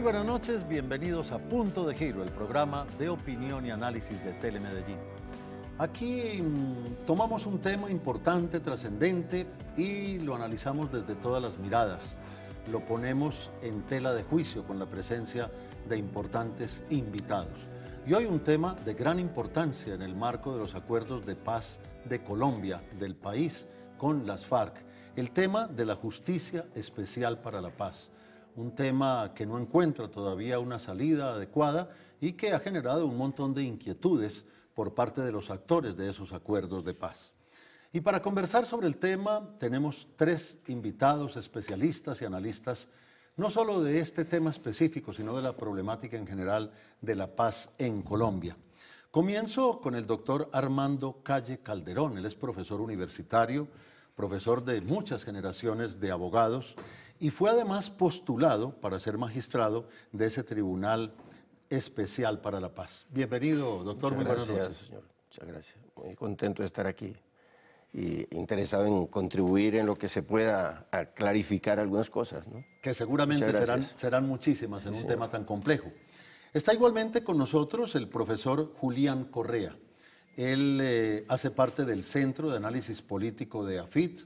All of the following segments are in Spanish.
buenas noches, bienvenidos a Punto de Giro, el programa de opinión y análisis de Telemedellín. Aquí mm, tomamos un tema importante, trascendente y lo analizamos desde todas las miradas. Lo ponemos en tela de juicio con la presencia de importantes invitados. Y hoy un tema de gran importancia en el marco de los acuerdos de paz de Colombia, del país, con las FARC. El tema de la justicia especial para la paz un tema que no encuentra todavía una salida adecuada y que ha generado un montón de inquietudes por parte de los actores de esos acuerdos de paz. Y para conversar sobre el tema tenemos tres invitados especialistas y analistas, no solo de este tema específico, sino de la problemática en general de la paz en Colombia. Comienzo con el doctor Armando Calle Calderón, él es profesor universitario, profesor de muchas generaciones de abogados y fue además postulado para ser magistrado de ese Tribunal Especial para la Paz. Bienvenido, doctor. Muchas gracias, señor. Muchas gracias. Muy contento de estar aquí y interesado en contribuir en lo que se pueda a clarificar algunas cosas. ¿no? Que seguramente serán, muchísimas en un tema tan complejo. Está igualmente con nosotros el profesor Julián Correa. Él eh, hace parte del Centro de Análisis Político de AFIT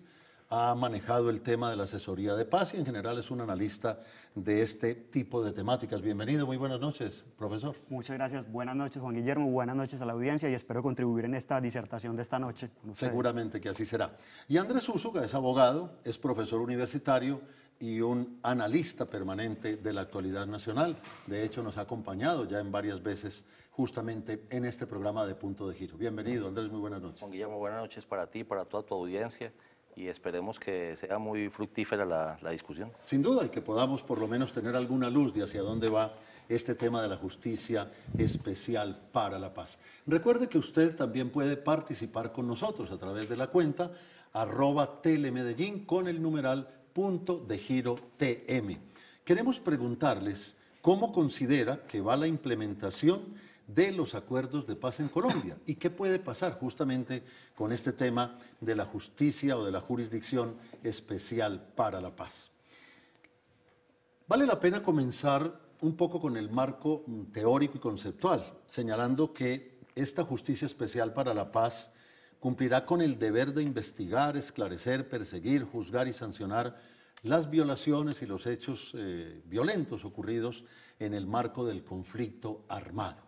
ha manejado el tema de la asesoría de paz y en general es un analista de este tipo de temáticas. Bienvenido, muy buenas noches, profesor. Muchas gracias, buenas noches Juan Guillermo, buenas noches a la audiencia y espero contribuir en esta disertación de esta noche. Seguramente que así será. Y Andrés que es abogado, es profesor universitario y un analista permanente de la actualidad nacional. De hecho, nos ha acompañado ya en varias veces justamente en este programa de Punto de Giro. Bienvenido, Andrés, muy buenas noches. Juan Guillermo, buenas noches para ti, para toda tu audiencia y esperemos que sea muy fructífera la, discusión. Sin duda, y que podamos por lo menos tener alguna luz de hacia dónde va este tema de la justicia especial para la paz. Recuerde que usted también puede participar con nosotros a través de la cuenta arroba telemedellín con el numeral punto de giro TM. Queremos preguntarles cómo considera que va la implementación de los acuerdos de paz en Colombia. ¿Y qué puede pasar justamente con este tema de la justicia o de la jurisdicción especial para la paz? Vale la pena comenzar un poco con el marco mm, teórico y conceptual, señalando que esta justicia especial para la paz cumplirá con el deber de investigar, esclarecer, perseguir, juzgar y sancionar las violaciones y los hechos eh, violentos ocurridos en el marco del conflicto armado.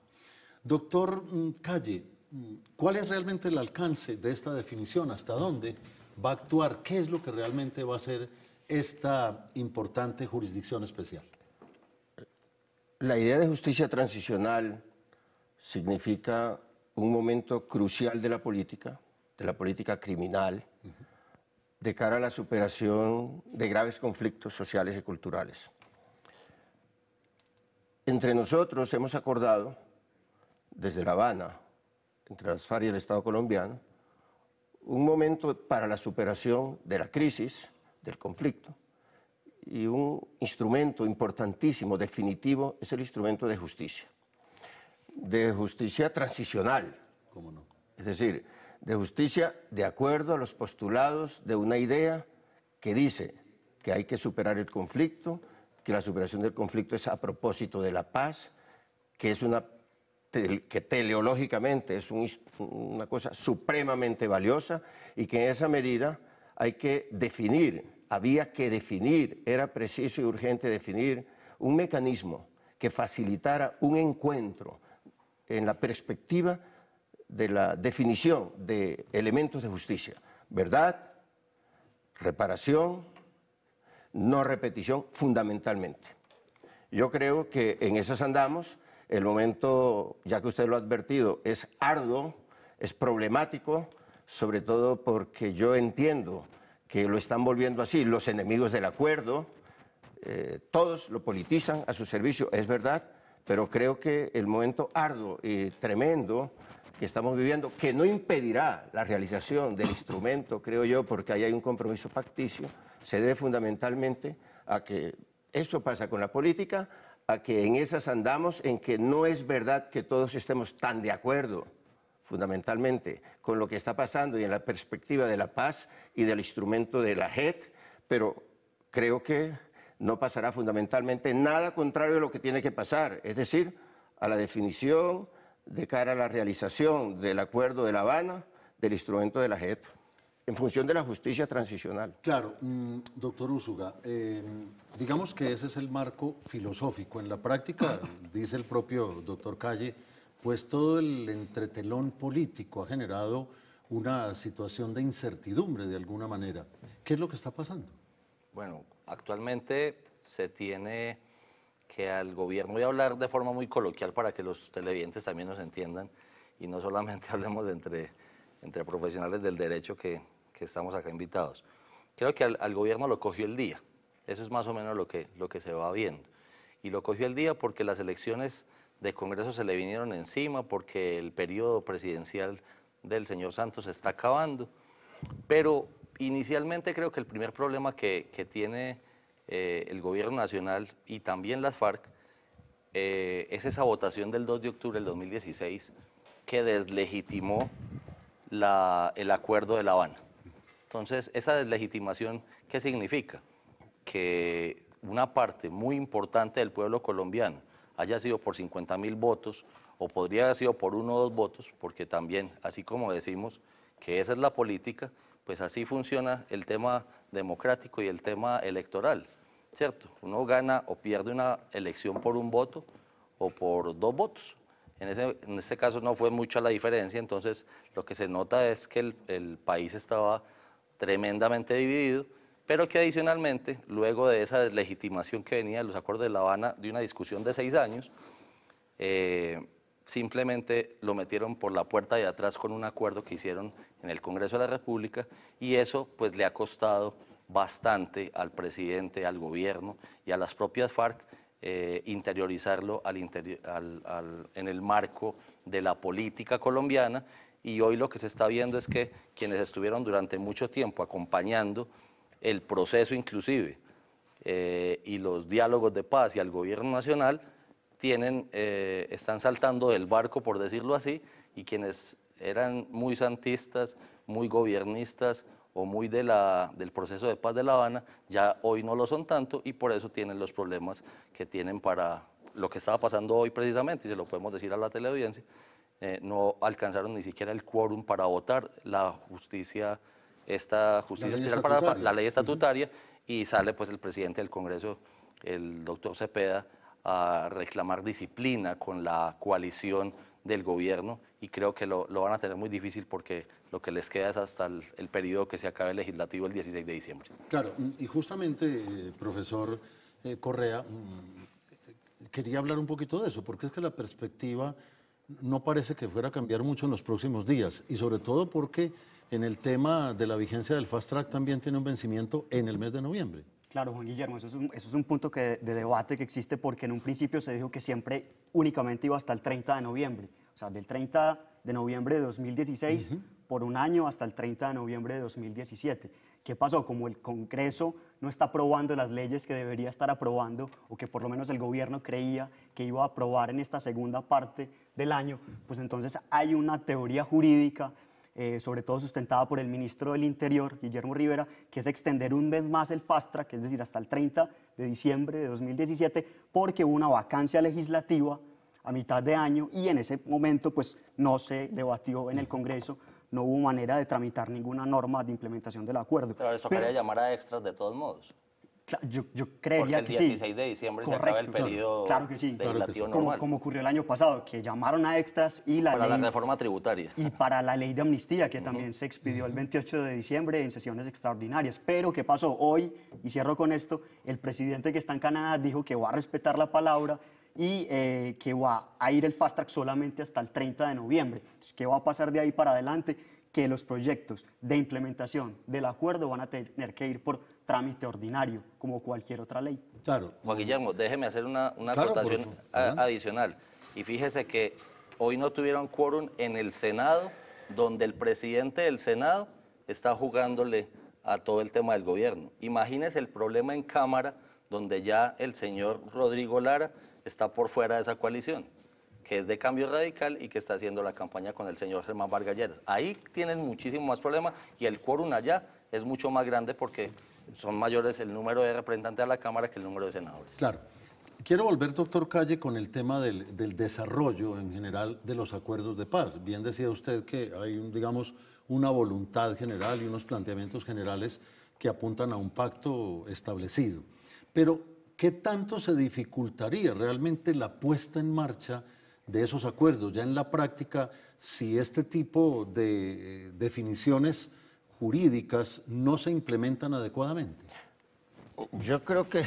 Doctor mm, Calle, mm, ¿cuál es realmente el alcance de esta definición? ¿Hasta dónde va a actuar? ¿Qué es lo que realmente va a ser esta importante jurisdicción especial? La idea de justicia transicional significa un momento crucial de la política, de la política criminal, de cara a la superación de graves conflictos sociales y culturales. Entre nosotros hemos acordado desde La Habana, entre las FARC y el Estado colombiano, un momento para la superación de la crisis, del conflicto, y un instrumento importantísimo, definitivo, es el instrumento de justicia. De justicia transicional. Es decir, de justicia de acuerdo a los postulados de una idea que dice que hay que superar el conflicto, que la superación del conflicto es a propósito de la paz, que es una que teleológicamente es una cosa supremamente valiosa y que en esa medida hay que definir, había que definir, era preciso y urgente definir un mecanismo que facilitara un encuentro en la perspectiva de la definición de elementos de justicia, verdad, reparación, no repetición fundamentalmente. Yo creo que en esas andamos el momento, ya que usted lo ha advertido, es arduo, es problemático, sobre todo porque yo entiendo que lo están volviendo así los enemigos del acuerdo, eh, todos lo politizan a su servicio, es verdad, pero creo que el momento arduo y tremendo que estamos viviendo, que no impedirá la realización del instrumento, creo yo, porque ahí hay un compromiso pacticio, se debe fundamentalmente a que eso pasa con la política, a que en esas andamos, en que no es verdad que todos estemos tan de acuerdo, fundamentalmente, con lo que está pasando y en la perspectiva de la paz y del instrumento de la JET, pero creo que no pasará fundamentalmente nada contrario a lo que tiene que pasar, es decir, a la definición de cara a la realización del Acuerdo de La Habana, del instrumento de la JET en función de la justicia transicional. Claro, mm, doctor Usuga, em, digamos que ese es el marco filosófico. En la práctica, dice el propio doctor Calle, pues todo el entretelón político ha generado una situación de incertidumbre de alguna manera. ¿Qué es lo que está pasando? Bueno, actualmente se tiene que al gobierno, voy a hablar de forma muy coloquial para que los televidentes también nos entiendan y no solamente hablemos entre, entre profesionales del derecho que que estamos acá invitados. Creo que al, gobierno lo cogió el día. Eso es más o menos lo que, lo que se va viendo. Y lo cogió el día porque las elecciones de Congreso se le vinieron encima, porque el periodo presidencial del señor Santos está acabando. Pero inicialmente creo que el primer problema que, tiene eh, el gobierno nacional y también las FARC eh, es esa votación del 2 de octubre del 2016 que deslegitimó la, el acuerdo de La Habana. Entonces, esa deslegitimación, ¿qué significa? Que una parte muy importante del pueblo colombiano haya sido por 50 mil votos o podría haber sido por uno o dos votos, porque también, así como decimos que esa es la política, pues así funciona el tema democrático y el tema electoral, ¿cierto? Uno gana o pierde una elección por un voto o por dos votos. En, ese, en ese caso no fue mucha la diferencia, entonces lo que se nota es que el país estaba tremendamente dividido, pero que adicionalmente, luego de esa deslegitimación que venía de los acuerdos de La Habana, de una discusión de seis años, eh, simplemente lo metieron por la puerta de atrás con un acuerdo que hicieron en el Congreso de la República y eso pues le ha costado bastante al presidente, al gobierno y a las propias FARC eh, interiorizarlo en el marco de la política colombiana y hoy lo que se está viendo es que quienes estuvieron durante mucho tiempo acompañando el proceso inclusive eh, y los diálogos de paz y al gobierno nacional tienen, eh, están saltando del barco, por decirlo así, y quienes eran muy santistas, muy gobiernistas o muy del proceso de paz de La Habana, ya hoy no lo son tanto y por eso tienen los problemas que tienen para lo que estaba pasando hoy precisamente, y se lo podemos decir a la teleaudiencia, eh, no alcanzaron ni siquiera el quórum para votar la justicia, esta justicia especial para la ley estatutaria, y sale pues el presidente del Congreso, el doctor Cepeda, a reclamar disciplina con la coalición del gobierno y creo que lo, van a tener muy difícil porque lo que les queda es hasta el, periodo que se acabe el legislativo el 16 de diciembre. Claro, y justamente, eh, profesor eh, Correa, mm, quería hablar un poquito de eso, porque es que la perspectiva no parece que fuera a cambiar mucho en los próximos días y sobre todo porque en el tema de la vigencia del Fast Track también tiene un vencimiento en el mes de noviembre. Claro, Juan Guillermo, eso es un, punto de, debate que existe porque en un principio se dijo que siempre únicamente iba hasta el 30 de noviembre, o sea, del 30 de noviembre de 2016 por un año hasta el 30 de noviembre de 2017. ¿Qué pasó? Como el Congreso no está aprobando las leyes que debería estar aprobando o que por lo menos el gobierno creía que iba a aprobar en esta segunda parte del año, pues entonces hay una teoría jurídica eh, sobre todo sustentada por el ministro del Interior, Guillermo Rivera, que es extender un mes más el FASTRA, que es decir, hasta el 30 de diciembre de 2017, porque hubo una vacancia legislativa a mitad de año y en ese momento pues no se debatió en el Congreso no hubo manera de tramitar ninguna norma de implementación del acuerdo. Pero les tocaría llamar a extras de todos modos. Yo, yo sí. Porque el 16 de diciembre se acaba el periodo claro, que sí. Como, como, ocurrió el año pasado, que llamaron a extras y la para ley... la reforma tributaria. Y para la ley de amnistía, que también se expidió el 28 de diciembre en sesiones extraordinarias. Pero, ¿qué pasó? Hoy, y cierro con esto, el presidente que está en Canadá dijo que va a respetar la palabra y eh, que va a ir el fast track solamente hasta el 30 de noviembre. ¿Qué va a pasar de ahí para adelante? Que los proyectos de implementación del acuerdo van a tener que ir por trámite ordinario, como cualquier otra ley. Claro. Juan Guillermo, déjeme hacer una, una adicional. Y fíjese que hoy no tuvieron quórum en el Senado, donde el presidente del Senado está jugándole a todo el tema del gobierno. Imagínese el problema en Cámara, donde ya el señor Rodrigo Lara está por fuera de esa coalición, que es de cambio radical y que está haciendo la campaña con el señor Germán Vargas Ahí tienen muchísimo más problema y el quórum allá es mucho más grande porque son mayores el número de representantes a la Cámara que el número de senadores. Claro. Quiero volver, doctor Calle, con el tema del, desarrollo en general de los acuerdos de paz. Bien decía usted que hay, digamos, una voluntad general y unos planteamientos generales que apuntan a un pacto establecido. Pero ¿qué tanto se dificultaría realmente la puesta en marcha de esos acuerdos? Ya en la práctica, si este tipo de eh, definiciones jurídicas no se implementan adecuadamente. Yo creo que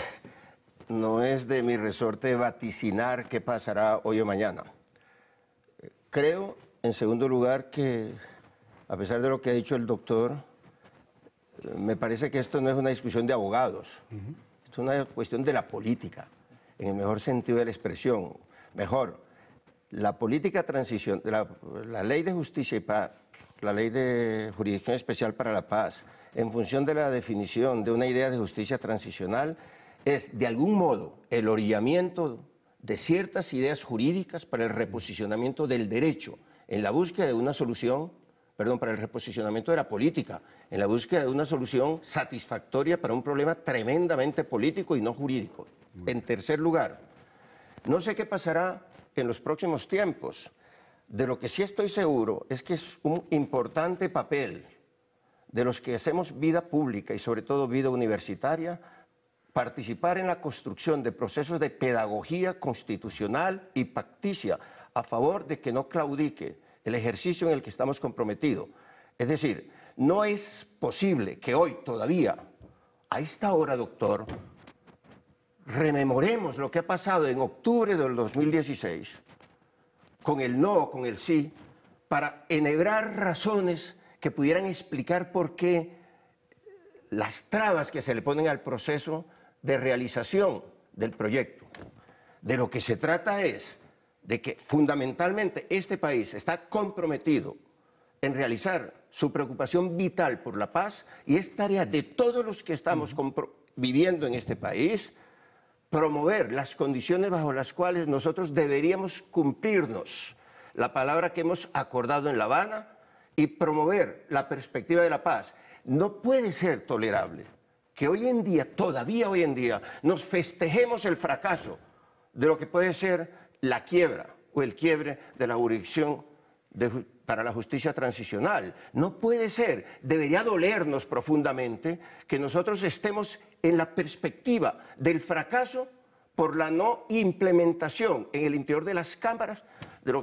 no es de mi resorte vaticinar qué pasará hoy o mañana. Creo, en segundo lugar, que a pesar de lo que ha dicho el doctor, eh, me parece que esto no es una discusión de abogados una cuestión de la política, en el mejor sentido de la expresión. Mejor, la política transición, la, ley de justicia y paz, la ley de jurisdicción especial para la paz, en función de la definición de una idea de justicia transicional, es de algún modo el orillamiento de ciertas ideas jurídicas para el reposicionamiento del derecho en la búsqueda de una solución perdón, para el reposicionamiento de la política, en la búsqueda de una solución satisfactoria para un problema tremendamente político y no jurídico. En tercer lugar, no sé qué pasará en los próximos tiempos. De lo que sí estoy seguro es que es un importante papel de los que hacemos vida pública y sobre todo vida universitaria, participar en la construcción de procesos de pedagogía constitucional y pacticia a favor de que no claudique el ejercicio en el que estamos comprometidos. Es decir, no es posible que hoy todavía, a esta hora, doctor, rememoremos lo que ha pasado en octubre del 2016, con el no, con el sí, para enhebrar razones que pudieran explicar por qué las trabas que se le ponen al proceso de realización del proyecto. De lo que se trata es de que fundamentalmente este país está comprometido en realizar su preocupación vital por la paz y es tarea de todos los que estamos viviendo en este país promover las condiciones bajo las cuales nosotros deberíamos cumplirnos la palabra que hemos acordado en La Habana y promover la perspectiva de la paz. No puede ser tolerable que hoy en día, todavía hoy en día, nos festejemos el fracaso de lo que puede ser la quiebra o el quiebre de la jurisdicción para la justicia transicional. No puede ser, debería dolernos profundamente que nosotros estemos en la perspectiva del fracaso por la no implementación en el interior de las cámaras de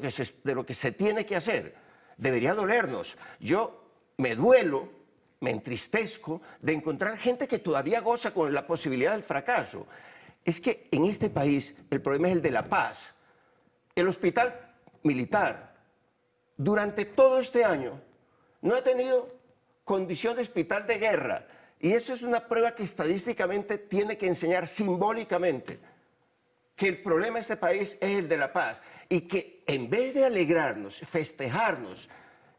lo que se tiene que hacer. Debería dolernos. Yo me duelo, me entristezco de encontrar gente que todavía goza con la posibilidad del fracaso. Es que en este país el problema es el de la paz el hospital militar durante todo este año no ha tenido condición de hospital de guerra. Y eso es una prueba que estadísticamente tiene que enseñar simbólicamente que el problema de este país es el de la paz y que en vez de alegrarnos, festejarnos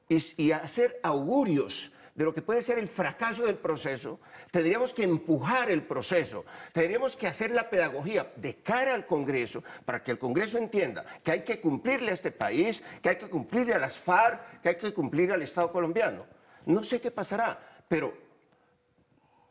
y, y hacer augurios de lo que puede ser el fracaso del proceso, tendríamos que empujar el proceso, tendríamos que hacer la pedagogía de cara al Congreso para que el Congreso entienda que hay que cumplirle a este país, que hay que cumplirle a las FARC, que hay que cumplir al Estado colombiano. No sé qué pasará, pero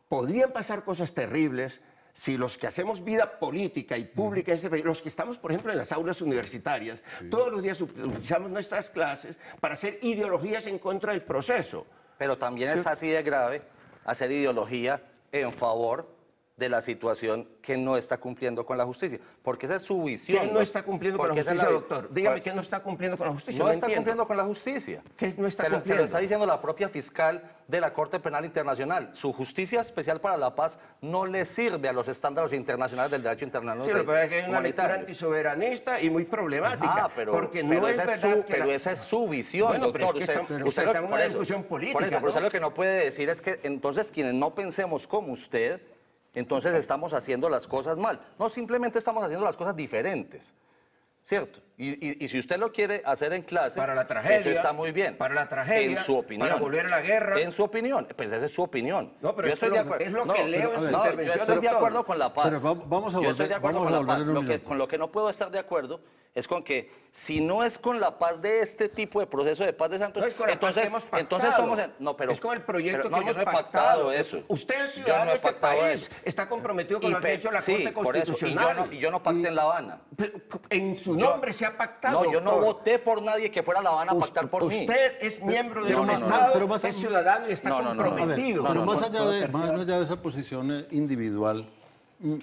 podrían pasar cosas terribles si los que hacemos vida política y pública en este país, los que estamos, por ejemplo, en las aulas universitarias, todos los días utilizamos nuestras clases para hacer ideologías en contra del proceso pero también es así de grave hacer ideología en favor de la situación que no está cumpliendo con la justicia. Porque esa es su visión. ¿Quién no pues, está cumpliendo con la justicia, doctor? Pues, Dígame, que no está cumpliendo con la justicia? No, está cumpliendo con la justicia. ¿Qué no está se, lo, se lo está diciendo la propia fiscal de la Corte Penal Internacional. Su justicia especial para la paz no le sirve a los estándares internacionales del derecho internacional. Sí, pero es que es una antisoberanista y muy problemática. Ah, pero, pero esa, es su, pero esa es su visión, bueno, Pero es que usted, está, una discusión política. Por eso, lo que no puede decir es que entonces quienes no pensemos como usted entonces estamos haciendo las cosas mal. No, simplemente estamos haciendo las cosas diferentes, ¿cierto? Y, si usted lo quiere hacer en clase, para la tragedia, eso está muy bien. Para la tragedia, en su opinión, para volver a la guerra. En su opinión, pues esa es su opinión. yo estoy de acuerdo. es lo que leo Yo estoy de acuerdo con la paz. vamos a yo estoy de acuerdo con la paz. Lo que, con lo que no puedo estar de acuerdo es con que si no es con la paz de este tipo de proceso de paz de Santos, entonces, entonces somos en, no, pero es con el proyecto pero, no, que yo no he pactado eso. Usted es ciudadano no de este eso. está comprometido con lo que ha hecho la sí, Corte Constitucional. Por eso. Y yo no, pacté en La Habana. En su nombre pactado. No, yo no voté por nadie que fuera La Habana a pactar por mí. Usted es miembro un Estado, es ciudadano y está comprometido. pero más allá, de, esa posición eh, individual, mm,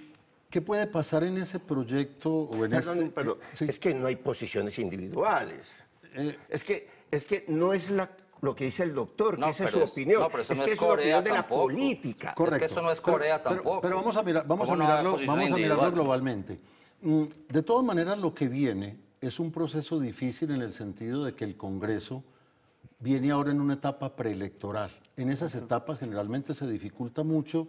¿Qué puede pasar en ese proyecto o en este Es que no hay posiciones individuales. Eh. es, que, es que no es lo que dice el doctor, no, que es su opinión. es que es, Corea opinión de la política. Es que eso no es Corea tampoco. Pero, pero, vamos a, mirar, vamos a mirarlo, vamos a mirarlo globalmente. Mm, de todas maneras, lo que viene es un proceso difícil en el sentido de que el Congreso viene ahora en una etapa preelectoral. En esas etapas generalmente se dificulta mucho,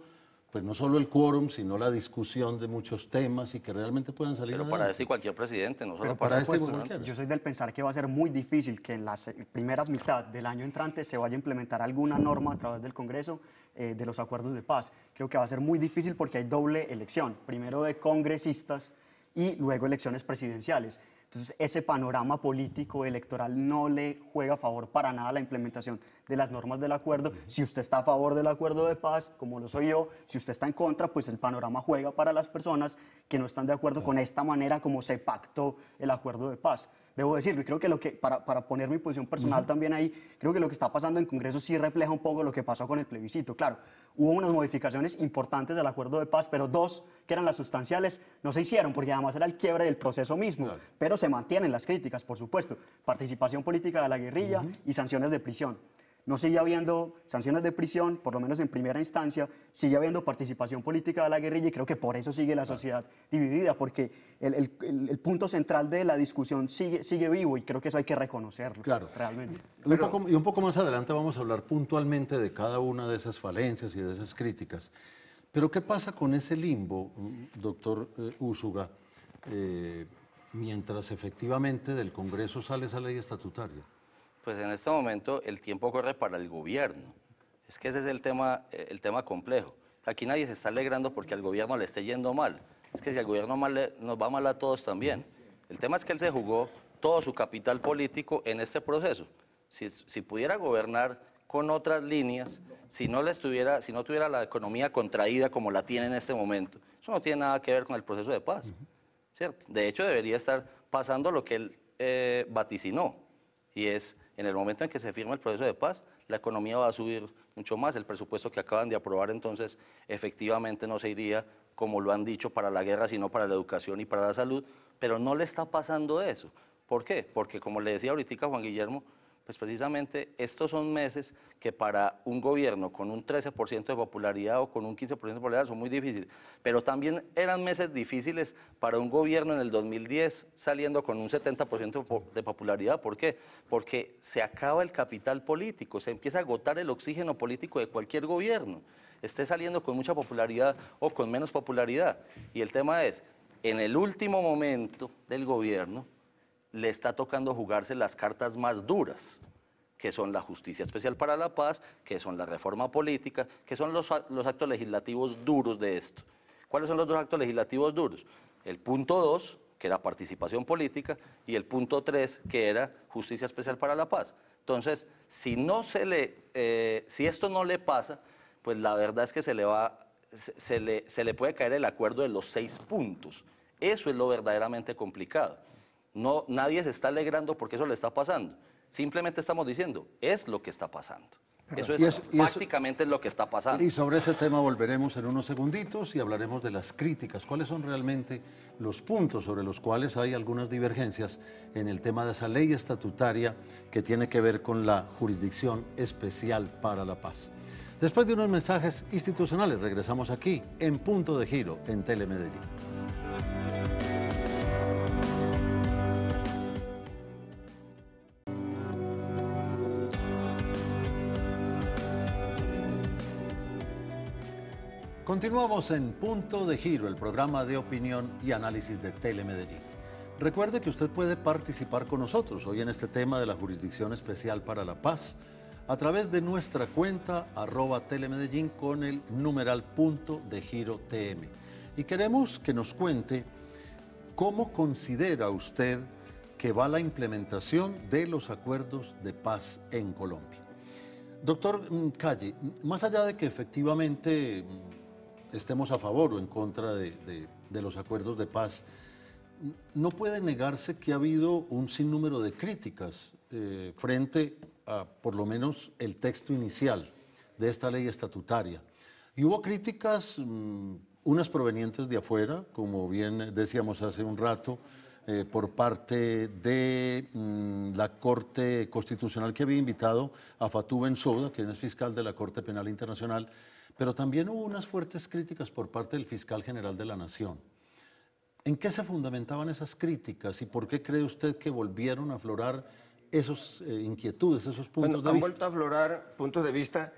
pues no solo el quórum, sino la discusión de muchos temas y que realmente puedan salir. Pero para este cualquier presidente, no solo para, para este Yo soy del pensar que va a ser muy difícil que en la primera mitad del año entrante se vaya a implementar alguna norma a través del Congreso eh, de los acuerdos de paz. Creo que va a ser muy difícil porque hay doble elección, primero de congresistas y luego elecciones presidenciales ese panorama político electoral no le juega a favor para nada la implementación de las normas del acuerdo. Si usted está a favor del acuerdo de paz, como lo soy yo, si usted está en contra, pues el panorama juega para las personas que no están de acuerdo con esta manera como se pactó el acuerdo de paz debo decirlo. Y creo que lo que, para, poner mi posición personal también ahí, creo que lo que está pasando en Congreso sí refleja un poco lo que pasó con el plebiscito. Claro, hubo unas modificaciones importantes del acuerdo de paz, pero dos que eran las sustanciales no se hicieron porque además era el quiebre del proceso mismo. Pero se mantienen las críticas, por supuesto. Participación política de la guerrilla y sanciones de prisión no sigue habiendo sanciones de prisión, por lo menos en primera instancia, sigue habiendo participación política de la guerrilla y creo que por eso sigue la sociedad dividida, porque el, punto central de la discusión sigue, sigue vivo y creo que eso hay que reconocerlo. Realmente. y un poco más adelante vamos a hablar puntualmente de cada una de esas falencias y de esas críticas. Pero ¿qué pasa con ese limbo, doctor Úsuga, eh, eh, mientras efectivamente del Congreso sale esa ley estatutaria? pues en este momento el tiempo corre para el gobierno. Es que ese es el tema, eh, el tema complejo. Aquí nadie se está alegrando porque al gobierno le esté yendo mal. Es que si al gobierno mal, nos va mal a todos también. El tema es que él se jugó todo su capital político en este proceso. Si, pudiera gobernar con otras líneas, si no, le estuviera, si no tuviera la economía contraída como la tiene en este momento, eso no tiene nada que ver con el proceso de paz. ¿cierto? De hecho, debería estar pasando lo que él eh, vaticinó, y es en el momento en que se firma el proceso de paz, la economía va a subir mucho más. El presupuesto que acaban de aprobar entonces efectivamente no se iría, como lo han dicho, para la guerra, sino para la educación y para la salud. Pero no le está pasando eso. ¿Por qué? Porque como le decía ahorita Juan Guillermo, pues precisamente estos son meses que para un gobierno con un 13% de popularidad o con un 15% de popularidad son muy difíciles, pero también eran meses difíciles para un gobierno en el 2010 saliendo con un 70% de popularidad. ¿Por qué? Porque se acaba el capital político, se empieza a agotar el oxígeno político de cualquier gobierno, esté saliendo con mucha popularidad o con menos popularidad. Y el tema es, en el último momento del gobierno, le está tocando jugarse las cartas más duras, que son la justicia especial para la paz, que son la reforma política, que son los, actos legislativos duros de esto. ¿Cuáles son los dos actos legislativos duros? El punto 2, que era participación política, y el punto 3, que era justicia especial para la paz. Entonces, si, no eh, si esto no le pasa, pues la verdad es que se va, se le puede caer el acuerdo de los seis puntos. Eso es lo verdaderamente complicado. No, nadie se está alegrando porque eso le está pasando. Simplemente estamos diciendo, es lo que está pasando. Eso es, prácticamente lo que está pasando. Y sobre ese tema volveremos en unos segunditos y hablaremos de las críticas. ¿Cuáles son realmente los puntos sobre los cuales hay algunas divergencias en el tema de esa ley estatutaria que tiene que ver con la jurisdicción especial para la paz? Después de unos mensajes institucionales, regresamos aquí en Punto de Giro en Telemedellín. Continuamos en Punto de Giro, el programa de opinión y análisis de Telemedellín. Recuerde que usted puede participar con nosotros hoy en este tema de la Jurisdicción Especial para la Paz a través de nuestra cuenta arroba telemedellín con el numeral punto de giro TM. Y queremos que nos cuente cómo considera usted que va la implementación de los acuerdos de paz en Colombia. Doctor mm, Calle, mm, más allá de que efectivamente mm, estemos a favor o en contra de, los acuerdos de paz, no puede negarse que ha habido un sinnúmero de críticas eh, frente a, por lo menos, el texto inicial de esta ley estatutaria. Y hubo críticas, mm, unas provenientes de afuera, como bien decíamos hace un rato, eh, por parte de mm, la Corte Constitucional que había invitado a Fatou Bensouda, quien es fiscal de la Corte Penal Internacional, pero también hubo unas fuertes críticas por parte del fiscal general de la Nación. ¿En qué se fundamentaban esas críticas y por qué cree usted que volvieron a aflorar esas eh, inquietudes, esos puntos de vista? Han vuelto a aflorar puntos de vista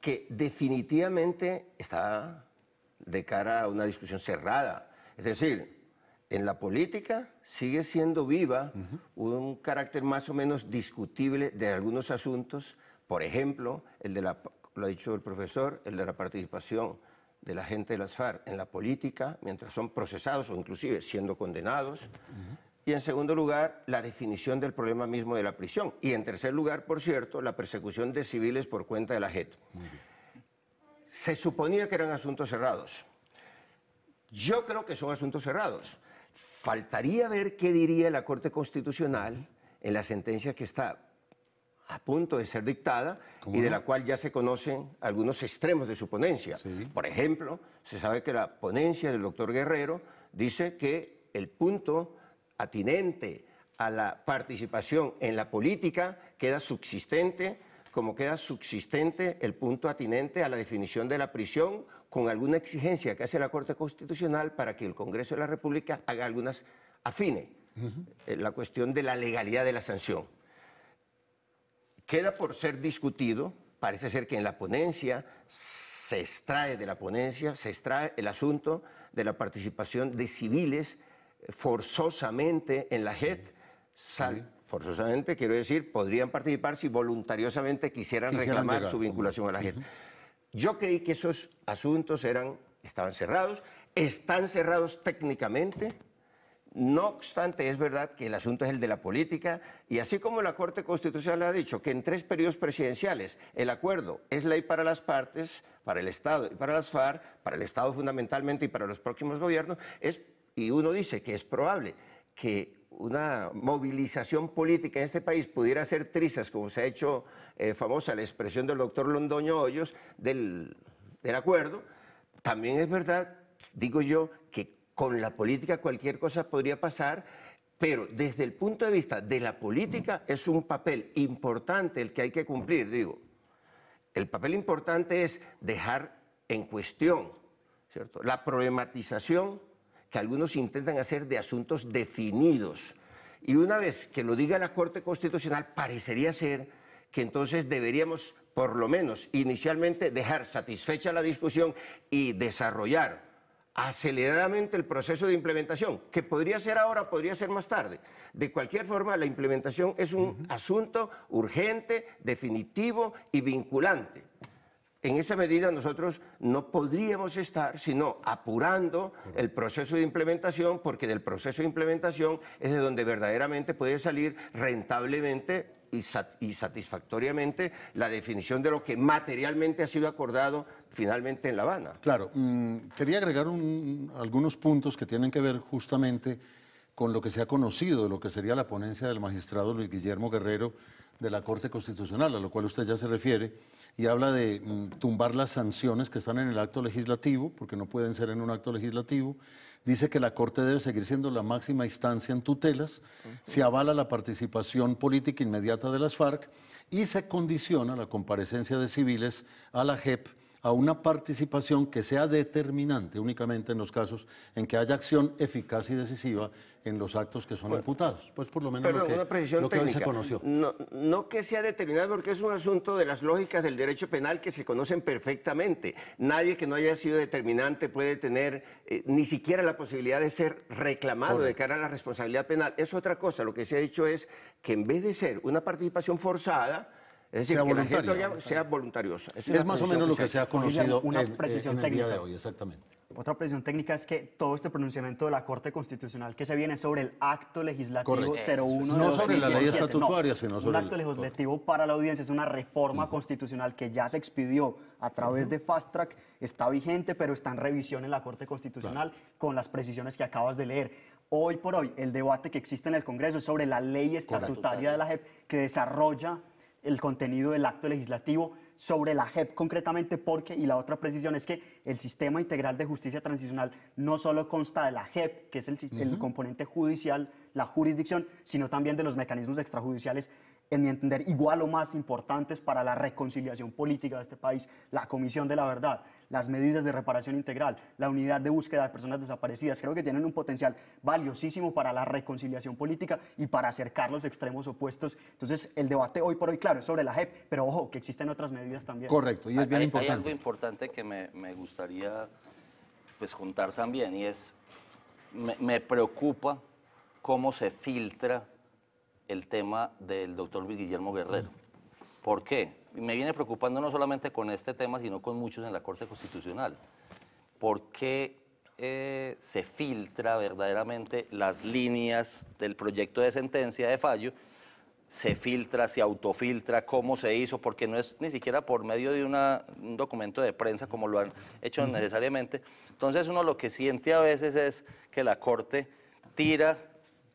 que definitivamente está de cara a una discusión cerrada. Es decir, en la política sigue siendo viva un carácter más o menos discutible de algunos asuntos, por ejemplo, el de la lo ha dicho el profesor, el de la participación de la gente de las FARC en la política, mientras son procesados o inclusive siendo condenados. Y en segundo lugar, la definición del problema mismo de la prisión. Y en tercer lugar, por cierto, la persecución de civiles por cuenta de la JET. Se suponía que eran asuntos cerrados. Yo creo que son asuntos cerrados. Faltaría ver qué diría la Corte Constitucional en la sentencia que está a punto de ser dictada y de la cual ya se conocen algunos extremos de su ponencia. Por ejemplo, se sabe que la ponencia del doctor Guerrero dice que el punto atinente a la participación en la política queda subsistente como queda subsistente el punto atinente a la definición de la prisión con alguna exigencia que hace la Corte Constitucional para que el Congreso de la República haga algunas afines. Eh, la cuestión de la legalidad de la sanción queda por ser discutido. Parece ser que en la ponencia se extrae de la ponencia, se extrae el asunto de la participación de civiles forzosamente en la JET. Forzosamente, quiero decir, podrían participar si voluntariosamente quisieran, reclamar su vinculación a la JET. Yo creí que esos asuntos eran, estaban cerrados, están cerrados técnicamente. No obstante, es verdad que el asunto es el de la política y así como la Corte Constitucional ha dicho que en tres periodos presidenciales el acuerdo es ley para las partes, para el Estado y para las FARC, para el Estado fundamentalmente y para los próximos gobiernos, es, y uno dice que es probable que una movilización política en este país pudiera ser trizas, como se ha hecho eh, famosa la expresión del doctor Londoño Hoyos, del, del acuerdo, también es verdad, digo yo, que con la política cualquier cosa podría pasar, pero desde el punto de vista de la política es un papel importante el que hay que cumplir, digo. El papel importante es dejar en cuestión ¿cierto? la problematización que algunos intentan hacer de asuntos definidos. Y una vez que lo diga la Corte Constitucional, parecería ser que entonces deberíamos, por lo menos inicialmente, dejar satisfecha la discusión y desarrollar aceleradamente el proceso de implementación, que podría ser ahora, podría ser más tarde. De cualquier forma, la implementación es un asunto urgente, definitivo y vinculante. En esa medida nosotros no podríamos estar sino apurando el proceso de implementación, porque del proceso de implementación es de donde verdaderamente puede salir rentablemente y, satisfactoriamente la definición de lo que materialmente ha sido acordado finalmente en La Habana. Claro, mm, quería agregar algunos puntos que tienen que ver justamente con lo que se ha conocido de lo que sería la ponencia del magistrado Luis Guillermo Guerrero de la Corte Constitucional, a lo cual usted ya se refiere, y habla de mm, tumbar las sanciones que están en el acto legislativo, porque no pueden ser en un acto legislativo. Dice que la Corte debe seguir siendo la máxima instancia en tutelas, se avala la participación política inmediata de las FARC y se condiciona la comparecencia de civiles a la JEP a una participación que sea determinante únicamente en los casos en que haya acción eficaz y decisiva en los actos que son imputados. Pues por lo menos lo, que, conoció. No, que sea determinante porque es un asunto de las lógicas del derecho penal que se conocen perfectamente. Nadie que no haya sido determinante puede tener eh, ni siquiera la posibilidad de ser reclamado de cara a la responsabilidad penal. Es otra cosa. Lo que se ha dicho es que en vez de ser una participación forzada, es sea que voluntario. sea voluntariosa. Es, más o menos lo que, se ha conocido una precisión técnica. día de hoy, exactamente. Otra precisión técnica es que todo este pronunciamiento de la Corte Constitucional que se viene sobre el acto legislativo 01 No sobre la ley estatutaria, sino sobre un acto legislativo para la audiencia. Es una reforma constitucional que ya se expidió a través de Fast Track, está vigente, pero está en revisión en la Corte Constitucional con las precisiones que acabas de leer. Hoy por hoy, el debate que existe en el Congreso es sobre la ley estatutaria de la JEP que desarrolla el contenido del acto legislativo sobre la JEP concretamente porque, y la otra precisión es que el sistema integral de justicia transicional no solo consta de la JEP, que es el, componente judicial, la jurisdicción, sino también de los mecanismos extrajudiciales, en mi entender, igual o más importantes para la reconciliación política de este país, la Comisión de la Verdad, las medidas de reparación integral, la unidad de búsqueda de personas desaparecidas. Creo que tienen un potencial valiosísimo para la reconciliación política y para acercar los extremos opuestos. Entonces, el debate hoy por hoy, claro, es sobre la JEP, pero ojo, que existen otras medidas también. Correcto, y es bien importante. Hay algo importante que me, gustaría pues, contar también, y es, me, me preocupa cómo se filtra el tema del doctor Luis Guillermo Guerrero. ¿Por qué? Me viene preocupando no solamente con este tema, sino con muchos en la Corte Constitucional. ¿Por qué eh, se filtra verdaderamente las líneas del proyecto de sentencia de fallo? se filtra, se autofiltra, cómo se hizo, porque no es ni siquiera por medio de un documento de prensa como lo han hecho necesariamente. Entonces uno lo que siente a veces es que la Corte tira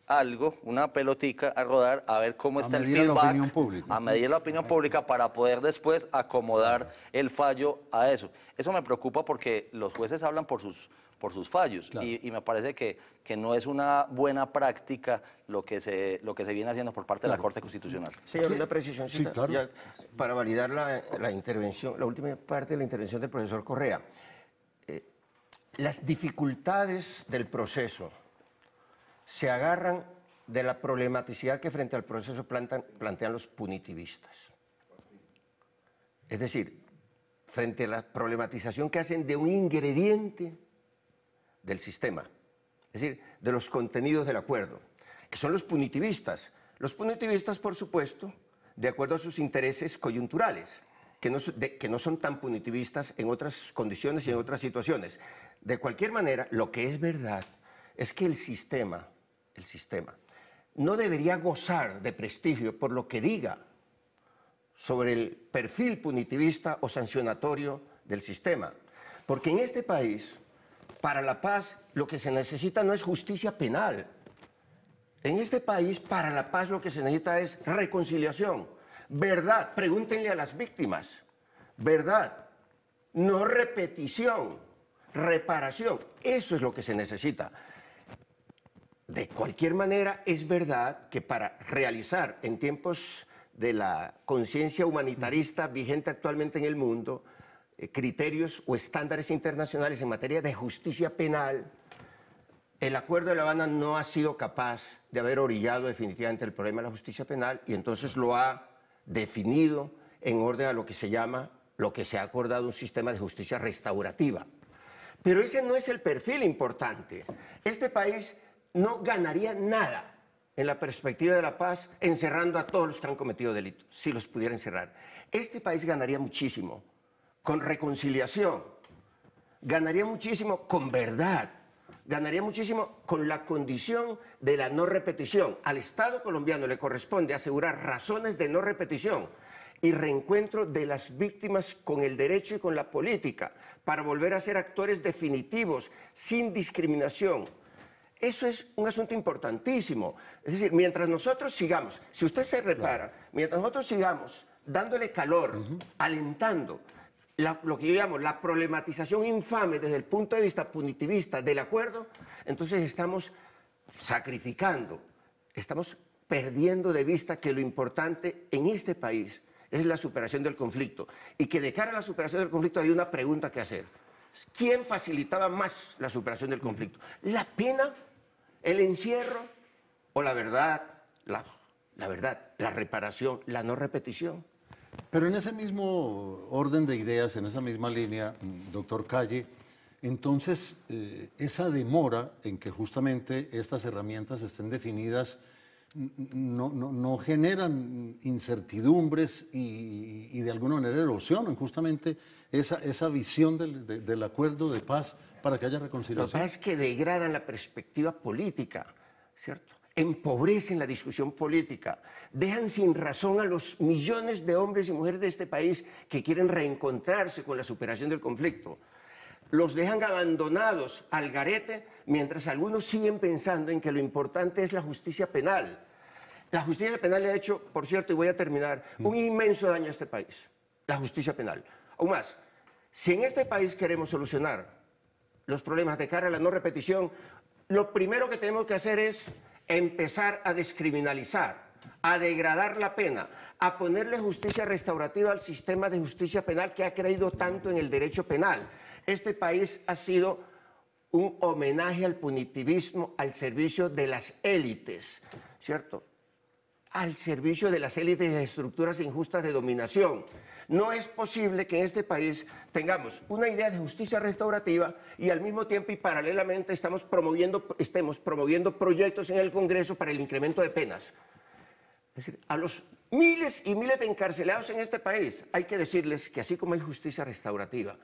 algo, una pelotica a rodar, a ver cómo está el feedback. A medir la opinión pública. A medir la opinión pública para poder después acomodar el fallo a eso. Eso me preocupa porque los jueces hablan por sus, por sus fallos y, me parece que, que no es una buena práctica lo que se, lo que se viene haciendo por parte de la Corte Constitucional. Señor, una precisión para validar la, intervención, la última parte de la intervención del profesor Correa. Eh, las dificultades del proceso se agarran de la problematicidad que frente al proceso plantean los punitivistas. Es decir, frente a la problematización que hacen de un ingrediente del sistema, es decir, de los contenidos del acuerdo, que son los punitivistas. Los punitivistas, por supuesto, de acuerdo a sus intereses coyunturales, que no son tan punitivistas en otras condiciones y en otras situaciones. De cualquier manera, lo que es verdad es que el sistema el sistema. No debería gozar de prestigio por lo que diga sobre el perfil punitivista o sancionatorio del sistema. Porque en este país, para la paz, lo que se necesita no es justicia penal. En este país, para la paz, lo que se necesita es reconciliación. Verdad, pregúntenle a las víctimas. Verdad, no repetición, reparación. Eso es lo que se necesita. De cualquier manera, es verdad que para realizar en tiempos de la conciencia humanitarista vigente actualmente en el mundo, eh, criterios o estándares internacionales en materia de justicia penal, el acuerdo de La Habana no ha sido capaz de haber orillado definitivamente el problema de la justicia penal y entonces lo ha definido en orden a lo que se llama, lo que se ha acordado, un sistema de justicia restaurativa. Pero ese no es el perfil importante. Este país no ganaría nada en la perspectiva de la paz encerrando a todos los que han cometido delitos, si los pudiera encerrar. Este país ganaría muchísimo con reconciliación, ganaría muchísimo con verdad, ganaría muchísimo con la condición de la no repetición. Al Estado colombiano le corresponde asegurar razones de no repetición y reencuentro de las víctimas con el derecho y con la política para volver a ser actores definitivos, sin discriminación eso es un asunto importantísimo. Es decir, mientras nosotros sigamos, si usted se repara, mientras nosotros sigamos dándole calor, alentando lo que yo llamo la problematización infame desde el punto de vista punitivista del acuerdo, entonces estamos sacrificando, estamos perdiendo de vista que lo importante en este país es la superación del conflicto y que de cara a la superación del conflicto hay una pregunta que hacer. ¿Quién facilitaba más la superación del conflicto? ¿La pena, el encierro o la verdad, la, verdad, la reparación, la no repetición? Pero en ese mismo orden de ideas, en esa misma línea, mm, doctor Calle, entonces eh, esa demora en que justamente estas herramientas estén definidas no, generan incertidumbres y, y, de alguna manera erosionan justamente esa, esa visión del, del acuerdo de paz para que haya reconciliación. La que es que degradan la perspectiva política, ¿cierto? empobrecen la discusión política, dejan sin razón a los millones de hombres y mujeres de este país que quieren reencontrarse con la superación del conflicto. Los dejan abandonados al garete mientras algunos siguen pensando en que lo importante es la justicia penal. La justicia penal le ha hecho, por cierto, y voy a terminar, mm. un inmenso daño a este país. La justicia penal. Aún más, si en este país queremos solucionar los problemas de cara a la no repetición, lo primero que tenemos que hacer es empezar a descriminalizar, a degradar la pena, a ponerle justicia restaurativa al sistema de justicia penal que ha creído tanto en el derecho penal. Este país ha sido un homenaje al punitivismo al servicio de las élites, ¿cierto? al servicio de las élites y estructuras injustas de dominación. No es posible que en este país tengamos una idea de justicia restaurativa y al mismo tiempo y paralelamente estemos promoviendo proyectos en el Congreso para el incremento de penas. Es decir, a los miles y miles de encarcelados en este país hay que decirles que así como hay justicia restaurativa,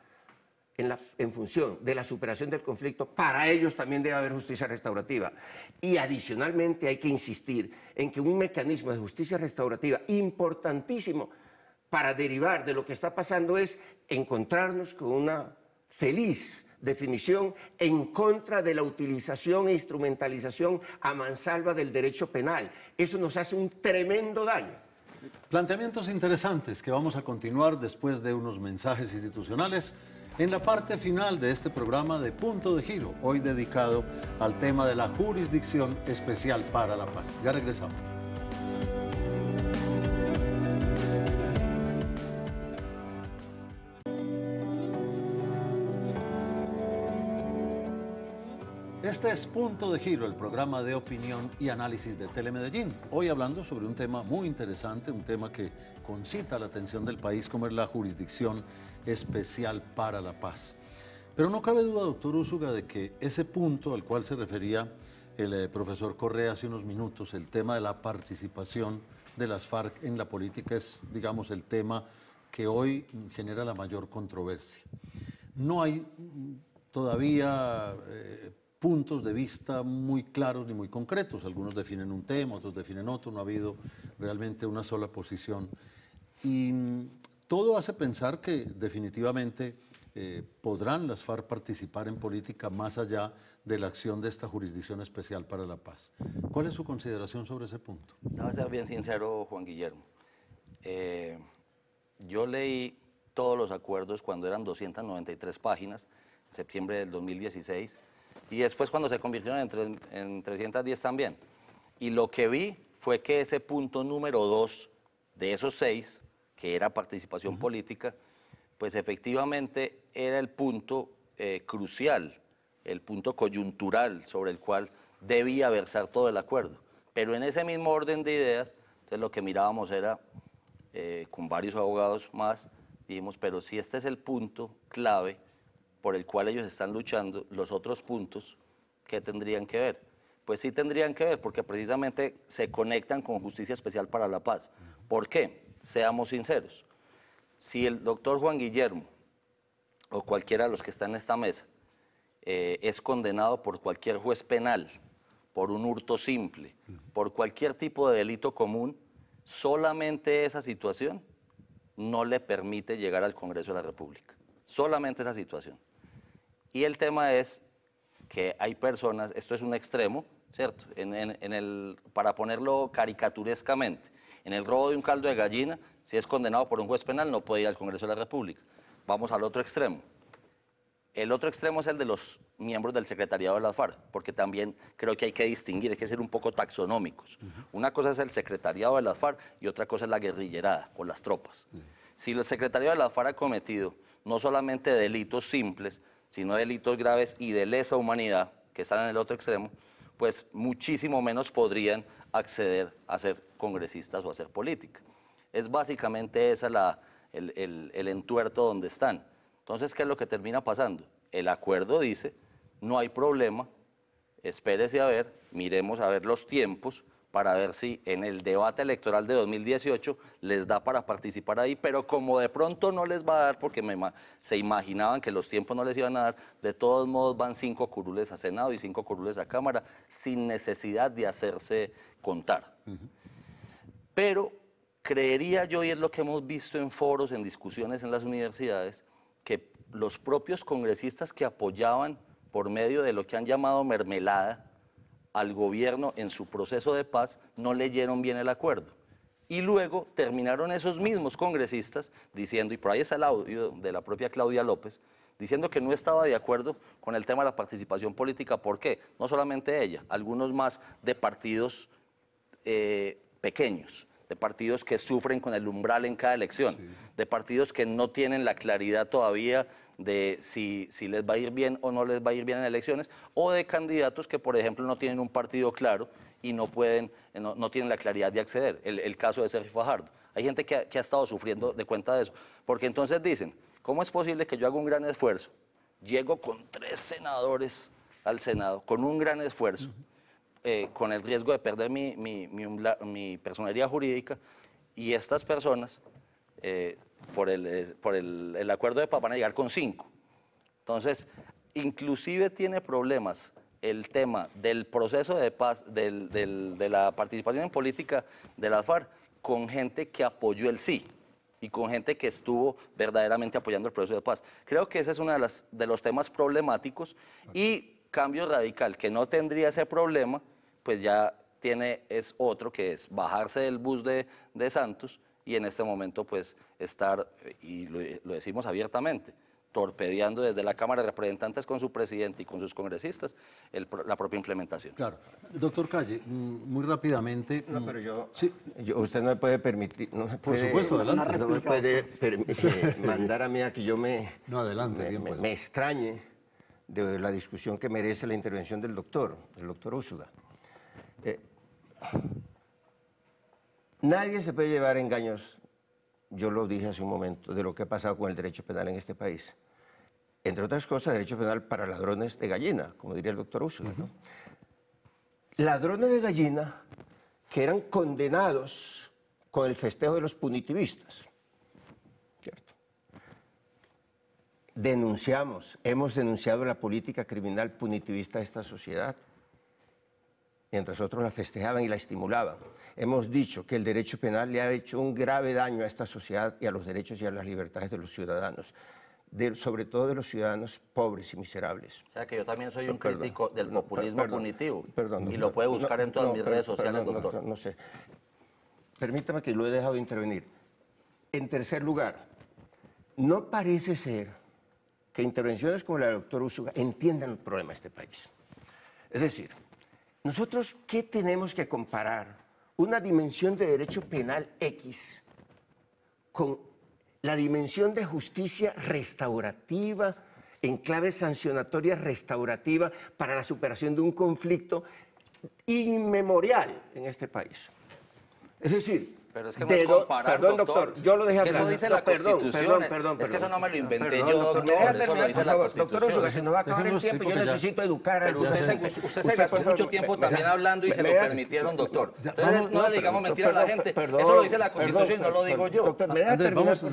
en, función de la superación del conflicto, para ellos también debe haber justicia restaurativa. Y adicionalmente hay que insistir en que un mecanismo de justicia restaurativa importantísimo para derivar de lo que está pasando es encontrarnos con una feliz definición en contra de la utilización e instrumentalización a mansalva del derecho penal. Eso nos hace un tremendo daño. Planteamientos interesantes que vamos a continuar después de unos mensajes institucionales en la parte final de este programa de Punto de Giro, hoy dedicado al tema de la jurisdicción especial para la paz. Ya regresamos. Este es Punto de Giro, el programa de opinión y análisis de Telemedellín. Hoy hablando sobre un tema muy interesante, un tema que concita la atención del país, como es la jurisdicción especial para la paz. Pero no cabe duda, doctor Úsuga, de que ese punto al cual se refería el eh, profesor Correa hace unos minutos, el tema de la participación de las FARC en la política es, digamos, el tema que hoy genera la mayor controversia. No hay mm, todavía eh, puntos de vista muy claros ni muy concretos. Algunos definen un tema, otros definen otro. No ha habido realmente una sola posición. Y mm, todo hace pensar que definitivamente eh, podrán las FARC participar en política más allá de la acción de esta Jurisdicción Especial para la Paz. ¿Cuál es su consideración sobre ese punto? No, a ser bien sincero, Juan Guillermo. Eh, yo leí todos los acuerdos cuando eran 293 páginas, en septiembre del 2016, y después cuando se convirtieron en, en 310 también. Y lo que vi fue que ese punto número 2 de esos seis que era participación política, pues efectivamente era el punto eh, crucial, el punto coyuntural sobre el cual debía versar todo el acuerdo. Pero en ese mismo orden de ideas, entonces lo que mirábamos era, eh, con varios abogados más, dijimos, pero si este es el punto clave por el cual ellos están luchando, los otros puntos, ¿qué tendrían que ver? Pues sí tendrían que ver, porque precisamente se conectan con Justicia Especial para la Paz. ¿Por qué? seamos sinceros, si el doctor Juan Guillermo o cualquiera de los que está en esta mesa eh, es condenado por cualquier juez penal, por un hurto simple, por cualquier tipo de delito común, solamente esa situación no le permite llegar al Congreso de la República. Solamente esa situación. Y el tema es que hay personas, esto es un extremo, ¿cierto? el, para ponerlo caricaturescamente, en el robo de un caldo de gallina, si es condenado por un juez penal, no puede ir al Congreso de la República. Vamos al otro extremo. El otro extremo es el de los miembros del secretariado de las FARC, porque también creo que hay que distinguir, hay que ser un poco taxonómicos. Una cosa es el secretariado de las FARC y otra cosa es la guerrillerada con las tropas. Si el secretariado de las FARC ha cometido no solamente delitos simples, sino delitos graves y de lesa humanidad, que están en el otro extremo, pues muchísimo menos podrían acceder a ser congresistas o hacer política. Es básicamente esa la, el, el, entuerto donde están. Entonces, ¿qué es lo que termina pasando? El acuerdo dice, no hay problema, espérese a ver, miremos a ver los tiempos para ver si en el debate electoral de 2018 les da para participar ahí, pero como de pronto no les va a dar, porque se imaginaban que los tiempos no les iban a dar, de todos modos van cinco curules a Senado y cinco curules a Cámara, sin necesidad de hacerse contar. Pero creería yo, y es lo que hemos visto en foros, en discusiones en las universidades, que los propios congresistas que apoyaban por medio de lo que han llamado mermelada al gobierno en su proceso de paz no leyeron bien el acuerdo. Y luego terminaron esos mismos congresistas diciendo, y por ahí está el audio de la propia Claudia López, diciendo que no estaba de acuerdo con el tema de la participación política. ¿Por qué? No solamente ella, algunos más de partidos eh, pequeños de partidos que sufren con el umbral en cada elección, de partidos que no tienen la claridad todavía de si, si les va a ir bien o no les va a ir bien en elecciones, o de candidatos que, por ejemplo, no tienen un partido claro y no, pueden, no, tienen la claridad de acceder. El, caso de Sergio Fajardo. Hay gente que ha, estado sufriendo de cuenta de eso, porque entonces dicen, ¿cómo es posible que yo haga un gran esfuerzo? Llego con tres senadores al Senado, con un gran esfuerzo. Eh, con el riesgo de perder mi, mi, mi, personería jurídica y estas personas, eh, por, el, eh, por el, el, acuerdo de paz, van a llegar con cinco. Entonces, inclusive tiene problemas el tema del proceso de paz, del, del, de la participación en política de LA FARC, con gente que apoyó el sí y con gente que estuvo verdaderamente apoyando el proceso de paz. Creo que ese es uno de, de los temas problemáticos y cambio radical, que no tendría ese problema, pues ya tiene, es otro, que es bajarse del bus de, de Santos y en este momento pues estar, eh, y lo, decimos abiertamente, torpedeando desde la Cámara de Representantes con su presidente y con sus congresistas la propia implementación. Claro. Doctor Calle, mm, muy rápidamente... No, pero yo, mm, sí. usted no me puede permitir... Por supuesto, adelante. No me puede eh, mandar a mí a que yo me... No, adelante. Pues. Me, extrañe de la discusión que merece la intervención del doctor, el doctor Úsula. Eh, nadie se puede llevar engaños, yo lo dije hace un momento, de lo que ha pasado con el derecho penal en este país. Entre otras cosas, derecho penal para ladrones de gallina, como diría el doctor Uso Ladrones de gallina que eran condenados con el festejo de los punitivistas. ¿Cierto? Denunciamos, hemos denunciado la política criminal punitivista de esta sociedad mientras otros la festejaban y la estimulaban. Hemos dicho que el derecho penal le ha hecho un grave daño a esta sociedad y a los derechos y a las libertades de los ciudadanos. sobre todo de los ciudadanos pobres y miserables. O sea que yo también soy un crítico del populismo punitivo y lo puede buscar en todas mis redes sociales, doctor. No, sé. Permítame que lo he dejado de intervenir. En tercer lugar, no parece ser que intervenciones como la del doctor Usuga entiendan el problema de este país. Es decir, nosotros, ¿qué tenemos que comparar? Una dimensión de derecho penal X con la dimensión de justicia restaurativa, en clave sancionatoria restaurativa para la superación de un conflicto inmemorial en este país. Es decir, pero es que no es comparar, Perdón, doctor, yo lo dejé es eso dice la Constitución. Perdón, es que eso no me lo inventé yo, doctor, doctor eso lo Doctor no va a acabar el tiempo, yo necesito educar al... usted, usted se gastó mucho tiempo también hablando y se lo permitieron, doctor. Entonces, no le digamos mentira a la gente. Eso lo dice la Constitución, y no lo digo yo. Doctor, ¿me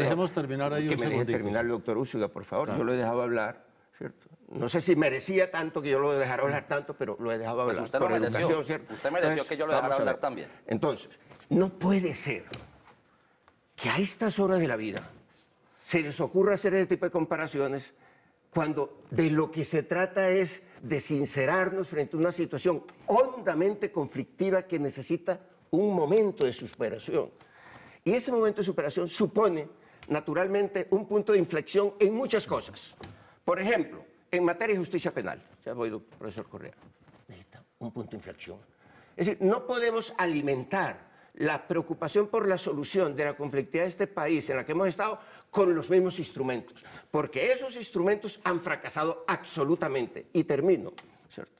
dejemos terminar ahí un Que me deje terminar el doctor Ushuga, por favor. Ah. Yo lo he dejado hablar, ¿cierto? No sé si merecía tanto que yo lo dejara hablar tanto, pero lo he dejado pues hablar. usted mereció. ¿cierto? Usted mereció que yo lo dejara hablar también. Entonces, no puede ser que a estas horas de la vida se les ocurra hacer ese tipo de comparaciones cuando de lo que se trata es de sincerarnos frente a una situación hondamente conflictiva que necesita un momento de superación. Y ese momento de superación supone, naturalmente, un punto de inflexión en muchas cosas. Por ejemplo, en materia de justicia penal, ya voy, profesor Correa, necesita un punto de inflexión. Es decir, no podemos alimentar la preocupación por la solución de la conflictividad de este país en la que hemos estado con los mismos instrumentos, porque esos instrumentos han fracasado absolutamente. Y termino, ¿cierto?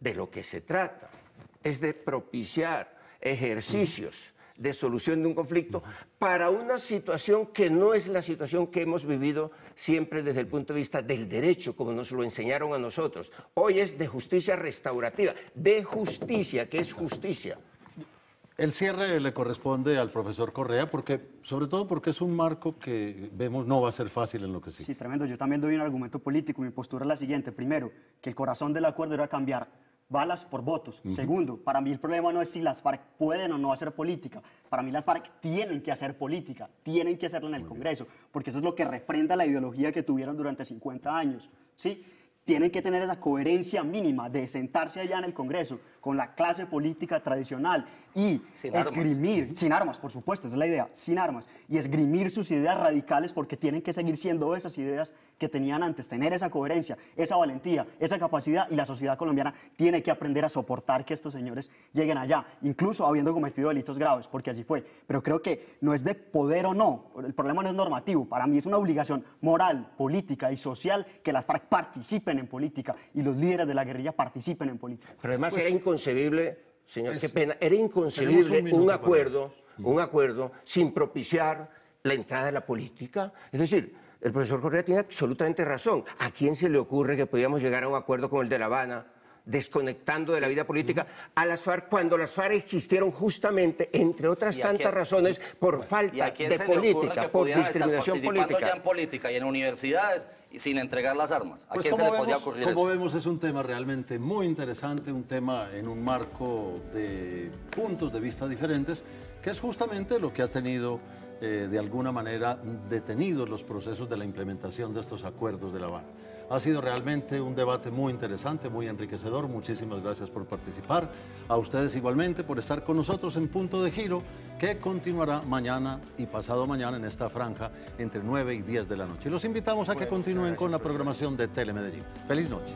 De lo que se trata es de propiciar ejercicios de solución de un conflicto para una situación que no es la situación que hemos vivido siempre desde el punto de vista del derecho, como nos lo enseñaron a nosotros. Hoy es de justicia restaurativa, de justicia, que es justicia. El cierre le corresponde al profesor Correa, porque, sobre todo porque es un marco que vemos no va a ser fácil en lo que sí. Sí, tremendo. Yo también doy un argumento político. Mi postura es la siguiente. Primero, que el corazón del acuerdo era cambiar balas por votos. Segundo, para mí el problema no es si las FARC pueden o no hacer política. Para mí las FARC tienen que hacer política, tienen que hacerla en el Congreso, porque eso es lo que refrenda la ideología que tuvieron durante 50 años. ¿sí? Tienen que tener esa coherencia mínima de sentarse allá en el Congreso con la clase política tradicional y esgrimir, sin armas, por supuesto, es la idea, sin armas, y esgrimir sus ideas radicales porque tienen que seguir siendo esas ideas que tenían antes, tener esa coherencia, esa valentía, esa capacidad, y la sociedad colombiana tiene que aprender a soportar que estos señores lleguen allá, incluso habiendo cometido delitos graves, porque así fue. Pero creo que no es de poder o no, el problema no es normativo, para mí es una obligación moral, política y social que las FARC participen en política y los líderes de la guerrilla participen en política. Pero además pues era inconcebible Señor, qué pena. Era inconcebible un, acuerdo, un acuerdo sin propiciar la entrada de la política. Es decir, el profesor Correa tiene absolutamente razón. ¿A quién se le ocurre que podíamos llegar a un acuerdo con el de La Habana, desconectando de la vida política a las FARC cuando las FARC existieron justamente, entre otras tantas razones, por falta de política, por discriminación política. Ya en política y en universidades y sin entregar las armas. ¿A pues se le vemos, ocurrir como vemos, es un tema realmente muy interesante, un tema en un marco de puntos de vista diferentes, que es justamente lo que ha tenido eh, de alguna manera detenidos los procesos de la implementación de estos acuerdos de La Habana. Ha sido realmente un debate muy interesante, muy enriquecedor. Muchísimas gracias por participar. A ustedes igualmente por estar con nosotros en Punto de Giro, que continuará mañana y pasado mañana en esta franja entre 9 y 10 de la noche. Los invitamos a que continúen con la programación de Telemedellín. Feliz noche.